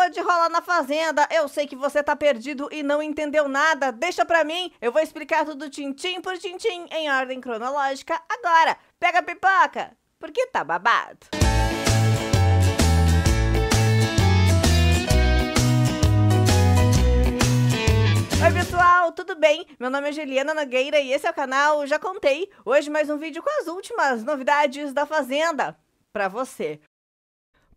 acabou de rolar na Fazenda. Eu sei que você tá perdido e não entendeu nada. Deixa pra mim, eu vou explicar tudo tintim por tintim, em ordem cronológica, agora. Pega a pipoca, porque tá babado. Oi pessoal, tudo bem? Meu nome é Juliana Nogueira e esse é o canal Já Contei. Hoje mais um vídeo com as últimas novidades da Fazenda para você.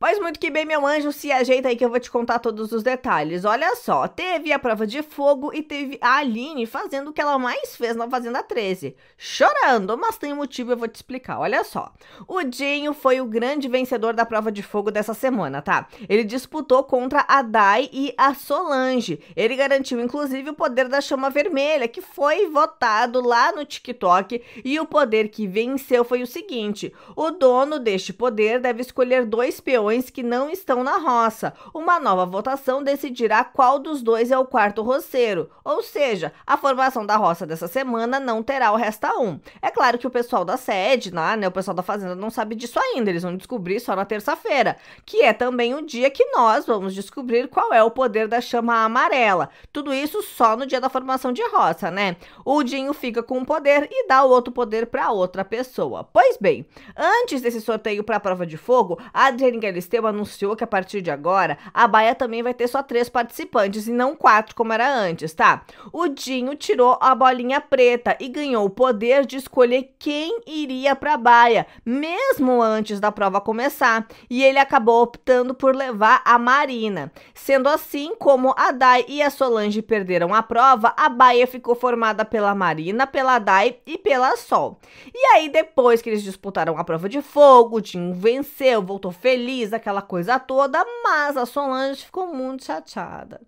Mas muito que bem, meu anjo, se ajeita aí que eu vou te contar todos os detalhes. Olha só, teve a prova de fogo e teve a Aline fazendo o que ela mais fez na Fazenda 13. Chorando, mas tem um motivo, eu vou te explicar. Olha só, o Dinho foi o grande vencedor da prova de fogo dessa semana, tá? Ele disputou contra a Dai e a Solange. Ele garantiu, inclusive, o poder da chama vermelha, que foi votado lá no TikTok. E o poder que venceu foi o seguinte, o dono deste poder deve escolher dois peões que não estão na roça. Uma nova votação decidirá qual dos dois é o quarto roceiro, ou seja, a formação da roça dessa semana não terá o resta um. É claro que o pessoal da sede, né, né, o pessoal da fazenda não sabe disso ainda, eles vão descobrir só na terça-feira, que é também o dia que nós vamos descobrir qual é o poder da chama amarela. Tudo isso só no dia da formação de roça, né? O Dinho fica com um poder e dá o outro poder para outra pessoa. Pois bem, antes desse sorteio para a prova de fogo, a Adriane Galisteu anunciou que a partir de agora a Baia também vai ter só três participantes e não quatro como era antes, tá? O Dinho tirou a bolinha preta e ganhou o poder de escolher quem iria para Baia, mesmo antes da prova começar, e ele acabou optando por levar a Marina. Sendo assim, como a Dai e a Solange perderam a prova, a Baia ficou formada pela Marina, pela Dai e pela Sol. E aí depois que eles disputaram a prova de fogo, o Dinho venceu, voltou feliz, fez aquela coisa toda, mas a Solange ficou muito chateada.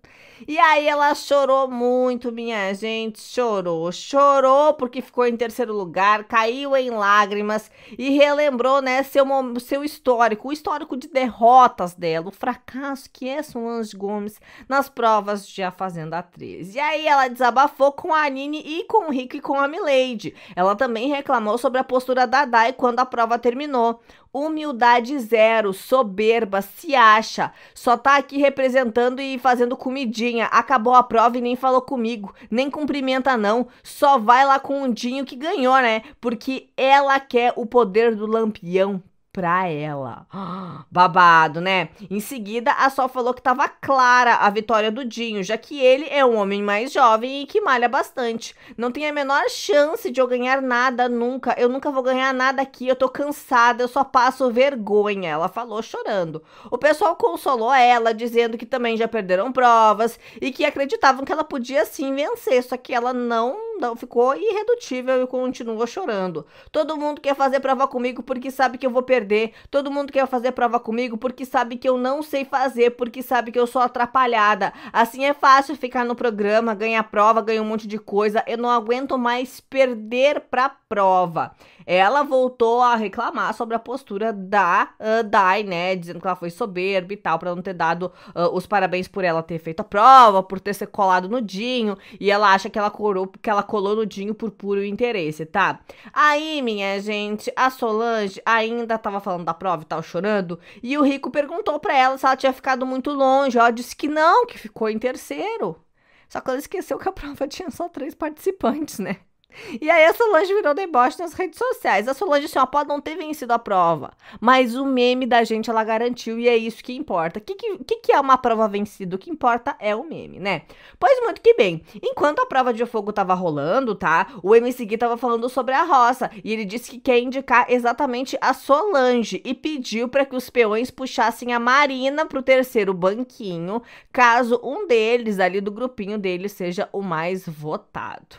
E aí ela chorou muito, minha gente, chorou, chorou porque ficou em terceiro lugar, caiu em lágrimas e relembrou, né, seu seu histórico, o histórico de derrotas dela, o fracasso que é Solange Gomes nas provas de A Fazenda 13. E aí ela desabafou com a Anine e com o Rick e com a Milady. Ela também reclamou sobre a postura da Dai quando a prova terminou. Humildade zero, soberba, se acha. Só tá aqui representando e fazendo comidinha. Acabou a prova e nem falou comigo. Nem cumprimenta, não. Só vai lá com o Dinho que ganhou, né? Porque ela quer o poder do lampião pra ela. Babado, né? Em seguida, a Sol falou que estava clara a vitória do Dinho, já que ele é um homem mais jovem e que malha bastante. Não tem a menor chance de eu ganhar nada nunca. Eu nunca vou ganhar nada aqui, eu tô cansada, eu só passo vergonha, ela falou chorando. O pessoal consolou ela, dizendo que também já perderam provas e que acreditavam que ela podia sim vencer, só que ela não não ficou irredutível e continua chorando. Todo mundo quer fazer prova comigo porque sabe que eu vou perder. Todo mundo quer fazer prova comigo porque sabe que eu não sei fazer, porque sabe que eu sou atrapalhada. Assim é fácil ficar no programa, ganhar prova, ganhar um monte de coisa. Eu não aguento mais perder pra prova ela voltou a reclamar sobre a postura da uh, Dai, né? Dizendo que ela foi soberba e tal, pra não ter dado uh, os parabéns por ela ter feito a prova, por ter se colado no Dinho. E ela acha que ela, corou, que ela colou no Dinho por puro interesse, tá? Aí, minha gente, a Solange ainda tava falando da prova e tal, chorando. E o Rico perguntou pra ela se ela tinha ficado muito longe. Ela disse que não, que ficou em terceiro. Só que ela esqueceu que a prova tinha só três participantes, né? E aí a Solange virou deboche nas redes sociais. A Solange, disse, ó, pode não ter vencido a prova, mas o meme da gente ela garantiu e é isso que importa. O que, que, que é uma prova vencida? O que importa é o meme, né? Pois muito que bem. Enquanto a prova de fogo tava rolando, tá? O MC Gui tava falando sobre a roça e ele disse que quer indicar exatamente a Solange e pediu para que os peões puxassem a Marina pro terceiro banquinho, caso um deles ali do grupinho dele seja o mais votado.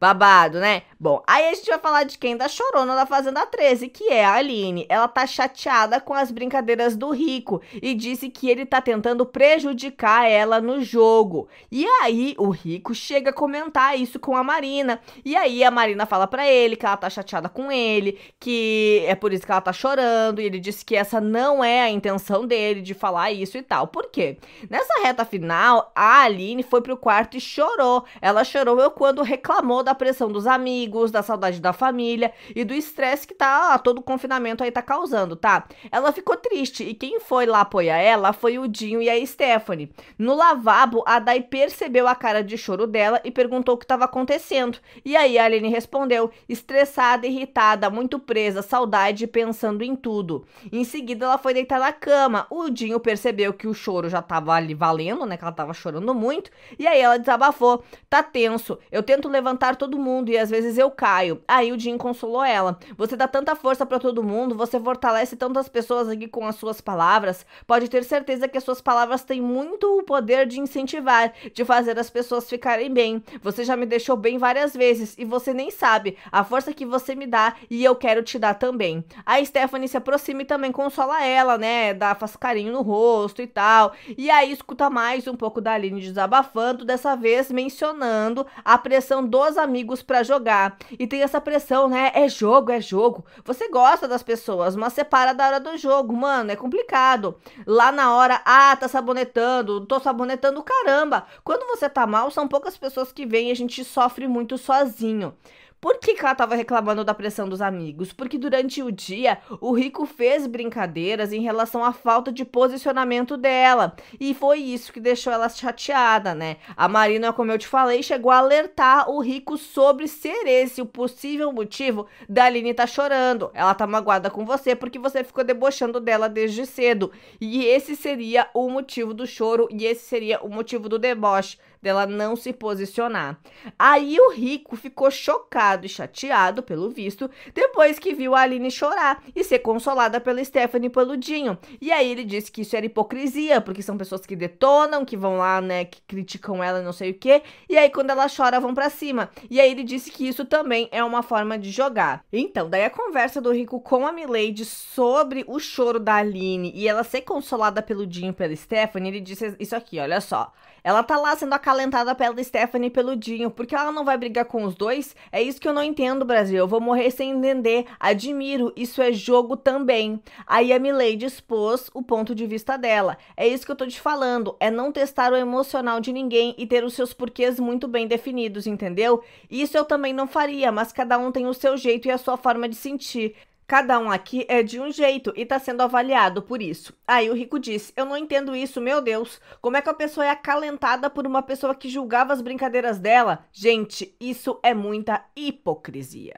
Babado, né? Bom, aí a gente vai falar de quem? Da chorona da Fazenda 13, que é a Aline. Ela tá chateada com as brincadeiras do Rico e disse que ele tá tentando prejudicar ela no jogo. E aí o Rico chega a comentar isso com a Marina. E aí a Marina fala para ele que ela tá chateada com ele, que é por isso que ela tá chorando. E ele disse que essa não é a intenção dele de falar isso e tal. Por quê? Nessa reta final, a Aline foi pro quarto e chorou. Ela chorou quando reclamou reclamou da pressão dos amigos, da saudade da família e do estresse que tá todo o confinamento aí tá causando, tá? Ela ficou triste e quem foi lá apoiar ela foi o Dinho e a Stephanie. No lavabo, a Dai percebeu a cara de choro dela e perguntou o que estava acontecendo. E aí a Aline respondeu: estressada, irritada, muito presa, saudade, pensando em tudo. Em seguida, ela foi deitar na cama. O Dinho percebeu que o choro já estava ali valendo, né? Que ela estava chorando muito. E aí ela desabafou: tá tenso. Eu tento levantar todo mundo e às vezes eu caio. Aí o Jim consolou ela. Você dá tanta força para todo mundo, você fortalece tantas pessoas aqui com as suas palavras. Pode ter certeza que as suas palavras têm muito o poder de incentivar, de fazer as pessoas ficarem bem. Você já me deixou bem várias vezes e você nem sabe a força que você me dá e eu quero te dar também. A Stephanie se aproxima e também consola ela, né? Dá faz carinho no rosto e tal. E aí escuta mais um pouco da Aline desabafando, dessa vez mencionando a pressão dos amigos para jogar. E tem essa pressão, né? É jogo, é jogo. Você gosta das pessoas, mas separa da hora do jogo, mano. É complicado. Lá na hora, ah, tá sabonetando, tô sabonetando, caramba. Quando você tá mal, são poucas pessoas que vêm e a gente sofre muito sozinho. Por que, que ela estava reclamando da pressão dos amigos? Porque durante o dia o Rico fez brincadeiras em relação à falta de posicionamento dela. E foi isso que deixou ela chateada, né? A Marina, como eu te falei, chegou a alertar o Rico sobre ser esse o possível motivo da Aline estar tá chorando. Ela tá magoada com você porque você ficou debochando dela desde cedo. E esse seria o motivo do choro e esse seria o motivo do deboche dela não se posicionar. Aí o Rico ficou chocado e chateado, pelo visto, depois que viu a Aline chorar e ser consolada pela Stephanie Dinho. E aí ele disse que isso era hipocrisia, porque são pessoas que detonam, que vão lá, né, que criticam ela, não sei o quê, e aí quando ela chora vão para cima. E aí ele disse que isso também é uma forma de jogar. Então, daí a conversa do Rico com a Milady sobre o choro da Aline e ela ser consolada pelo Dinho pela Stephanie, ele disse isso aqui, olha só. Ela tá lá sendo acalentada pela Stephanie peludinho, porque ela não vai brigar com os dois? É isso que eu não entendo, Brasil. Eu vou morrer sem entender. Admiro, isso é jogo também. Aí a Milady expôs o ponto de vista dela. É isso que eu tô te falando, é não testar o emocional de ninguém e ter os seus porquês muito bem definidos, entendeu? Isso eu também não faria, mas cada um tem o seu jeito e a sua forma de sentir. Cada um aqui é de um jeito e tá sendo avaliado por isso. Aí o rico disse: Eu não entendo isso, meu Deus. Como é que a pessoa é acalentada por uma pessoa que julgava as brincadeiras dela? Gente, isso é muita hipocrisia.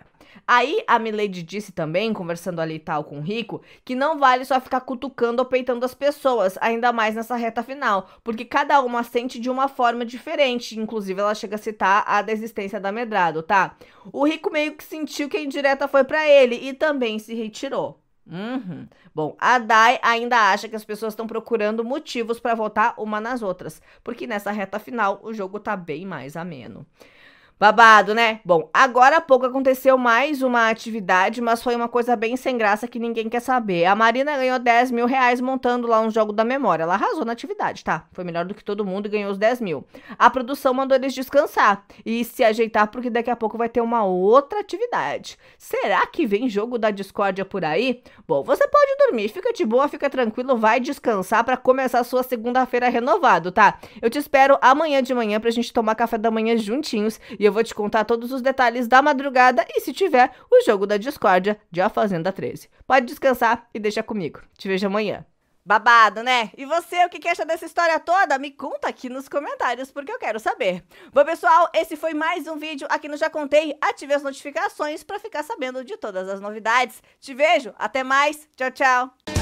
Aí a Milady disse também, conversando ali tal com o Rico, que não vale só ficar cutucando ou peitando as pessoas, ainda mais nessa reta final, porque cada uma sente de uma forma diferente, inclusive ela chega a citar a desistência da Medrado, tá? O Rico meio que sentiu que a indireta foi para ele e também se retirou. Uhum. Bom, a Dai ainda acha que as pessoas estão procurando motivos para votar uma nas outras, porque nessa reta final o jogo tá bem mais ameno. Babado, né? Bom, agora há pouco aconteceu mais uma atividade, mas foi uma coisa bem sem graça que ninguém quer saber. A Marina ganhou 10 mil reais montando lá um jogo da memória. Ela arrasou na atividade, tá? Foi melhor do que todo mundo e ganhou os 10 mil. A produção mandou eles descansar e se ajeitar, porque daqui a pouco vai ter uma outra atividade. Será que vem jogo da discórdia por aí? Bom, você pode dormir, fica de boa, fica tranquilo, vai descansar para começar a sua segunda-feira renovado, tá? Eu te espero amanhã de manhã pra gente tomar café da manhã juntinhos e eu vou te contar todos os detalhes da madrugada e, se tiver, o jogo da discórdia de A Fazenda 13. Pode descansar e deixa comigo. Te vejo amanhã. Babado, né? E você, o que, que acha dessa história toda? Me conta aqui nos comentários, porque eu quero saber. Bom, pessoal, esse foi mais um vídeo aqui no Já Contei. Ative as notificações para ficar sabendo de todas as novidades. Te vejo, até mais. Tchau, tchau.